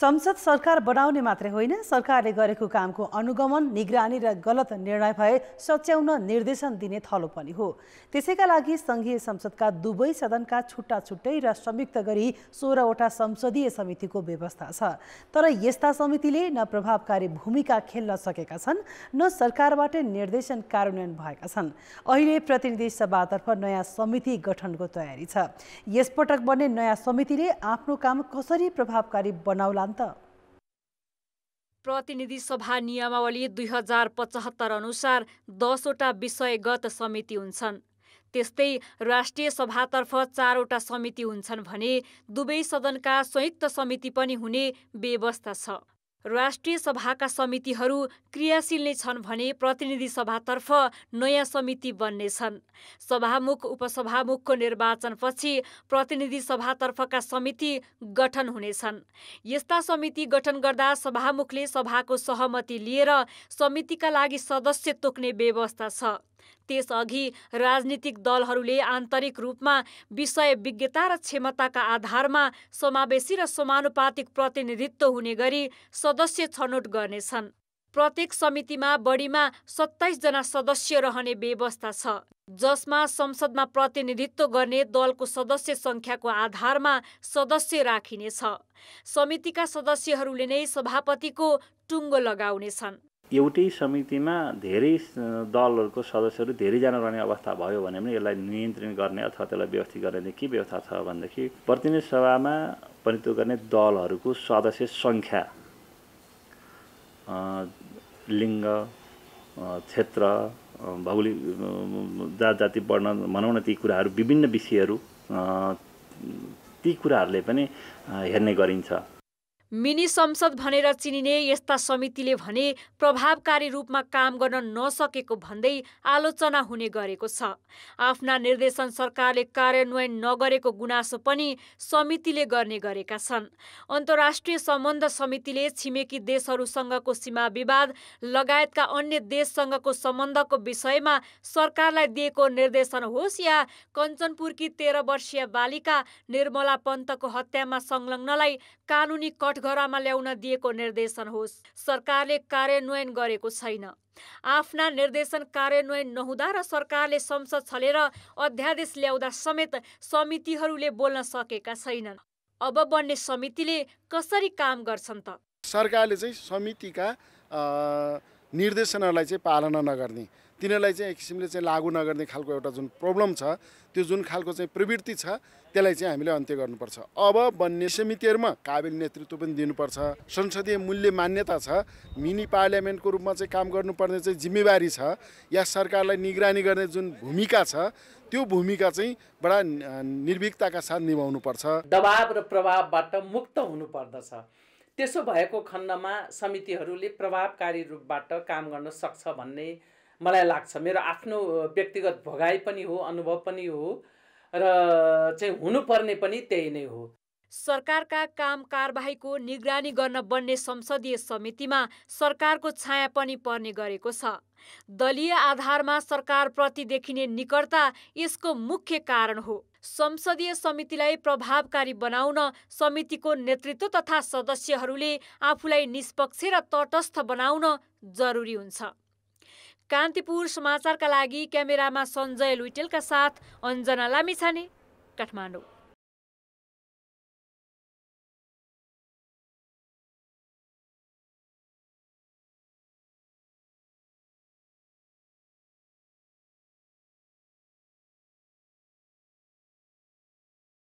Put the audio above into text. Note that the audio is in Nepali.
संसद सरकार बनाउने मात्रै होइन सरकारले गरेको कामको अनुगमन निगरानी र गलत निर्णय भए सच्याउन निर्देशन दिने थलो पनि हो त्यसैका लागि सङ्घीय संसदका दुवै सदनका छुट्टा छुट्टै र संयुक्त गरी सोह्रवटा संसदीय समितिको व्यवस्था छ तर यस्ता समितिले न प्रभावकारी भूमिका खेल्न सकेका छन् न सरकारबाट निर्देशन कार्यान्वयन भएका छन् अहिले प्रतिनिधि सभातर्फ नयाँ समिति गठनको तयारी छ यसपटक बन्ने नयाँ समितिले आफ्नो काम कसरी प्रभावकारी बनाउला होला नि त प्रतिनिधि सभा नियमावली दुई हजार पचहत्तर अनुसार दसवटा विषयगत समिति हुन्छन् त्यस्तै राष्ट्रिय सभातर्फ चारवटा समिति हुन्छन् भने दुवै सदनका संयुक्त समिति पनि हुने व्यवस्था छ राष्ट्रिय सभाका समितिहरू क्रियाशील नै छन् भने प्रतिनिधि सभातर्फ नयाँ समिति बन्नेछन् सभामुख उपसभामुखको निर्वाचनपछि प्रतिनिधि सभातर्फका समिति गठन हुनेछन् यस्ता समिति गठन गर्दा सभामुखले सभाको सहमति लिएर समितिका लागि सदस्य तोक्ने व्यवस्था छ त्यसअघि राजनीतिक दलहरूले आन्तरिक रूपमा विषय विज्ञता र क्षमताका आधारमा समावेशी र समानुपातिक प्रतिनिधित्व हुने गरी सदस्य छनौट गर्नेछन् प्रत्येक समितिमा बढीमा सत्ताइसजना सदस्य रहने व्यवस्था छ जसमा संसदमा प्रतिनिधित्व गर्ने दलको सदस्य सङ्ख्याको आधारमा सदस्य राखिनेछ समितिका सदस्यहरूले नै सभापतिको टुङ्गो लगाउनेछन् एउटै समितिमा धेरै दलहरूको सदस्यहरू धेरैजना रहने अवस्था भयो भने पनि यसलाई नियन्त्रण गर्ने अथवा त्यसलाई व्यवस्थित गर्ने के व्यवस्था छ भनेदेखि प्रतिनिधि सभामा प्रतिनिधित्व गर्ने दलहरूको सदस्य सङ्ख्या लिङ्ग क्षेत्र भौगोलिक जात जाति वर्ण भनौँ न ती कुराहरू विभिन्न विषयहरू ती कुराहरूले पनि हेर्ने गरिन्छ मिनी संसद भनेर चिनिने यस्ता समितिले भने प्रभावकारी रूपमा काम गर्न नसकेको भन्दै आलोचना हुने गरेको छ आफ्ना निर्देशन सरकारले कार्यान्वयन नगरेको गुनासो पनि समितिले गर्ने गरेका छन् अन्तर्राष्ट्रिय सम्बन्ध समितिले छिमेकी देशहरूसँगको सीमा विवाद लगायतका अन्य देशसँगको सम्बन्धको विषयमा सरकारलाई दिएको निर्देशन होस् या कञ्चनपुरकी तेह्र वर्षीय बालिका निर्मला पन्तको हत्यामा संलग्नलाई कानुनी कट कठघरामा ल्याउन दिएको निर्देशन होस् सरकारले कार्यान्वयन गरेको छैन आफ्ना निर्देशन कार्यान्वयन नहुँदा र सरकारले संसद छलेर अध्यादेश ल्याउँदा समेत समितिहरूले बोल्न सकेका छैनन् अब बन्ने समितिले कसरी काम गर्छन् त सरकारले चाहिँ समितिका निर्देशनहरूलाई चाहिँ पालना नगर्ने तिनीहरूलाई चाहिँ एक किसिमले चाहिँ लागू नगर्ने खालको एउटा जुन प्रब्लम छ त्यो जुन खालको चाहिँ प्रवृत्ति छ त्यसलाई चाहिँ हामीले अन्त्य गर्नुपर्छ अब बन्ने समितिहरूमा काबिल नेतृत्व पनि दिनुपर्छ संसदीय मूल्य मान्यता छ मिनी पार्लियामेन्टको रूपमा चाहिँ काम गर्नुपर्ने चाहिँ जिम्मेवारी छ या सरकारलाई निगरानी गर्ने जुन भूमिका छ त्यो भूमिका चाहिँ बडा निर्भीकताका साथ निभाउनु पर्छ दबाव र प्रभावबाट मुक्त हुनुपर्दछ त्यसो भएको खण्डमा समितिहरूले प्रभावकारी रूपबाट काम गर्न सक्छ भन्ने मलाई लाग्छ मेरो आफ्नो व्यक्तिगत भोगाइ पनि हो अनुभव पनि हो र चाहिँ हुनुपर्ने पनि त्यही नै हो सरकारका काम कारबाहीको निगरानी गर्न बन्ने संसदीय समितिमा सरकारको छाया पनि पर्ने गरेको छ दलीय आधारमा सरकारप्रति देखिने निकटता यसको मुख्य कारण हो संसदीय समितिलाई प्रभावकारी बनाउन समितिको नेतृत्व तथा सदस्यहरूले आफूलाई निष्पक्ष र तटस्थ बनाउन जरुरी हुन्छ कान्तिपुर समाचारका लागि क्यामेरामा सञ्जय लुइटेलका साथ अञ्जना लामिछाने काठमाडौँ